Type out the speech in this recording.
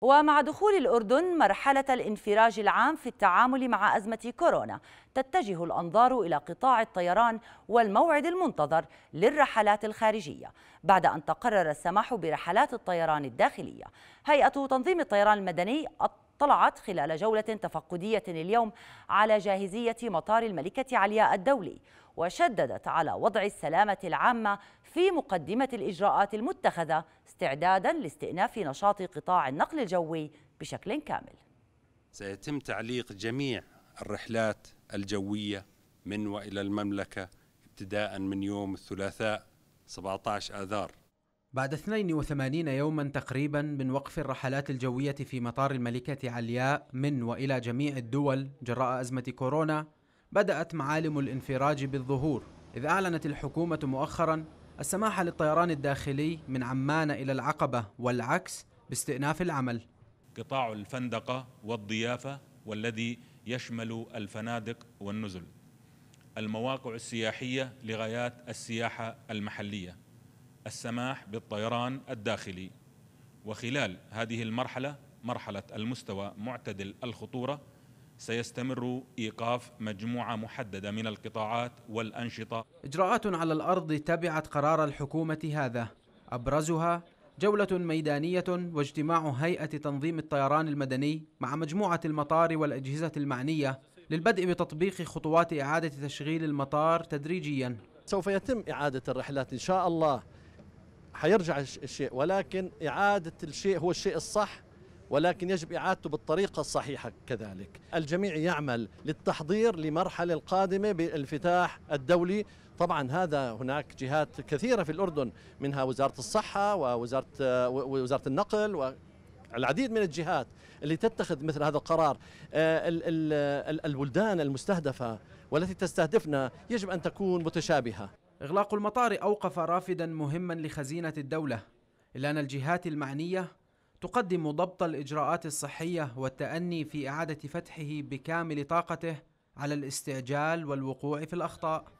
ومع دخول الأردن مرحلة الانفراج العام في التعامل مع أزمة كورونا تتجه الأنظار إلى قطاع الطيران والموعد المنتظر للرحلات الخارجية بعد أن تقرر السماح برحلات الطيران الداخلية هيئة تنظيم الطيران المدني طلعت خلال جولة تفقدية اليوم على جاهزية مطار الملكة علياء الدولي وشددت على وضع السلامة العامة في مقدمة الإجراءات المتخذة استعدادا لاستئناف نشاط قطاع النقل الجوي بشكل كامل سيتم تعليق جميع الرحلات الجوية من وإلى المملكة ابتداء من يوم الثلاثاء 17 آذار بعد 82 يوما تقريبا من وقف الرحلات الجوية في مطار الملكة علياء من وإلى جميع الدول جراء أزمة كورونا بدأت معالم الانفراج بالظهور إذ أعلنت الحكومة مؤخرا السماح للطيران الداخلي من عمان إلى العقبة والعكس باستئناف العمل قطاع الفندقة والضيافة والذي يشمل الفنادق والنزل المواقع السياحية لغايات السياحة المحلية السماح بالطيران الداخلي وخلال هذه المرحلة مرحلة المستوى معتدل الخطورة سيستمر إيقاف مجموعة محددة من القطاعات والأنشطة إجراءات على الأرض تبعت قرار الحكومة هذا أبرزها جولة ميدانية واجتماع هيئة تنظيم الطيران المدني مع مجموعة المطار والأجهزة المعنية للبدء بتطبيق خطوات إعادة تشغيل المطار تدريجيا سوف يتم إعادة الرحلات إن شاء الله حيرجع الشيء ولكن إعادة الشيء هو الشيء الصح ولكن يجب إعادته بالطريقة الصحيحة كذلك الجميع يعمل للتحضير لمرحلة القادمة بالانفتاح الدولي طبعا هذا هناك جهات كثيرة في الأردن منها وزارة الصحة ووزارة, وزاره النقل و العديد من الجهات اللي تتخذ مثل هذا القرار آه، البلدان المستهدفة والتي تستهدفنا يجب أن تكون متشابهة إغلاق المطار أوقف رافدا مهما لخزينة الدولة إلا أن الجهات المعنية تقدم ضبط الإجراءات الصحية والتأني في إعادة فتحه بكامل طاقته على الاستعجال والوقوع في الأخطاء